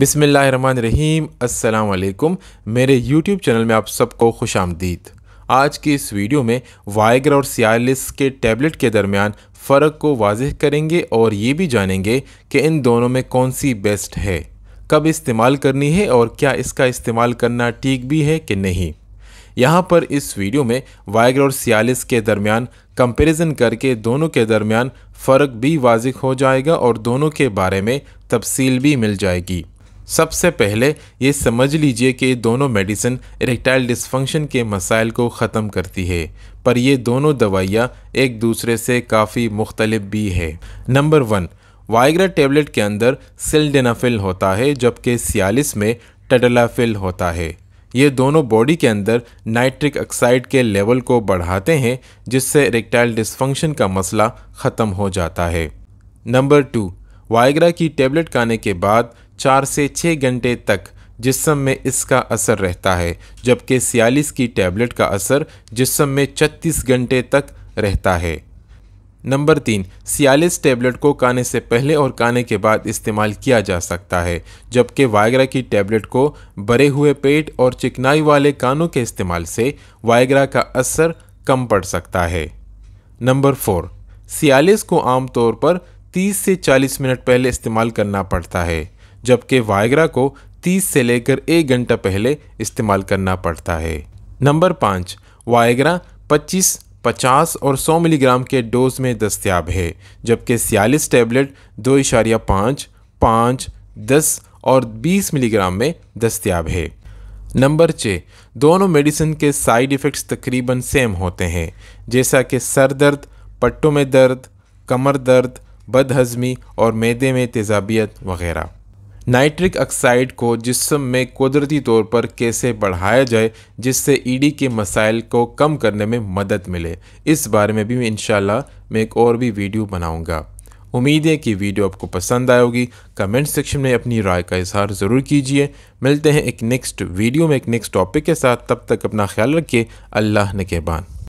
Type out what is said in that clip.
बिसमीम अल्लाम मेरे YouTube चैनल में आप सबको खुश आमदीद आज की इस वीडियो में वाइगर और सियालिस के टैबलेट के दरमियान फ़र्क को वाजह करेंगे और ये भी जानेंगे कि इन दोनों में कौन सी बेस्ट है कब इस्तेमाल करनी है और क्या इसका इस्तेमाल करना ठीक भी है कि नहीं यहाँ पर इस वीडियो में वाइगर और सियालिस के दरमियान कंपेरिज़न करके दोनों के दरमियान फ़र्क भी वाज हो जाएगा और दोनों के बारे में तफसील भी मिल जाएगी सबसे पहले ये समझ लीजिए कि ये दोनों मेडिसिन इरेक्टाइल डिसफंक्शन के मसाइल को ख़त्म करती है पर ये दोनों दवाइयाँ एक दूसरे से काफ़ी मुख्तलिफ भी है नंबर वन वाइग्रा टेबलेट के अंदर सिलडेनाफिल होता है जबकि सियालिस में टडलाफिल होता है ये दोनों बॉडी के अंदर नाइट्रिक ऑक्साइड के लेवल को बढ़ाते हैं जिससे रेक्टाइल डिसफंक्शन का मसला ख़त्म हो जाता है नंबर टू वाइग्रा की टेबलेट खाने के बाद चार से छः घंटे तक जिसम में इसका असर रहता है जबकि सियालिस की टैबलेट का असर जिसम में छत्तीस घंटे तक रहता है नंबर तीन सियालिस टैबलेट को खाने से पहले और खाने के बाद इस्तेमाल किया जा सकता है जबकि वायग्रा की टैबलेट को भरे हुए पेट और चिकनाई वाले कानों के इस्तेमाल से वायग्रा का असर कम पड़ सकता है नंबर फोर सियालिस को आमतौर पर 30 से 40 मिनट पहले इस्तेमाल करना पड़ता है जबकि वायग्रा को 30 से लेकर एक घंटा पहले इस्तेमाल करना पड़ता है नंबर पाँच वायग्रा 25, 50 और 100 मिलीग्राम के डोज में दस्तियाब है जबकि सियालीस टेबलेट दो इशारिया पाँच पाँच दस और 20 मिलीग्राम में दस्तियाब है नंबर छः दोनों मेडिसिन के साइड इफ़ेक्ट्स तकरीबन सेम होते हैं जैसा कि सर दर्द पट्टों में दर्द कमर दर्द बदहजमी और मैदे में तेजाबियत वगैरह नाइट्रिक ऑक्साइड को जिसम में कुदरती तौर पर कैसे बढ़ाया जाए जिससे ईडी e के मसाइल को कम करने में मदद मिले इस बारे में भी मैं इन मैं एक और भी वीडियो बनाऊँगा उम्मीद है कि वीडियो आपको पसंद आए होगी कमेंट सेक्शन में अपनी राय का इजहार ज़रूर कीजिए मिलते हैं एक नेक्स्ट वीडियो में एक नेक्स्ट टॉपिक के साथ तब तक अपना ख्याल रखिए अल्लाह नकेबान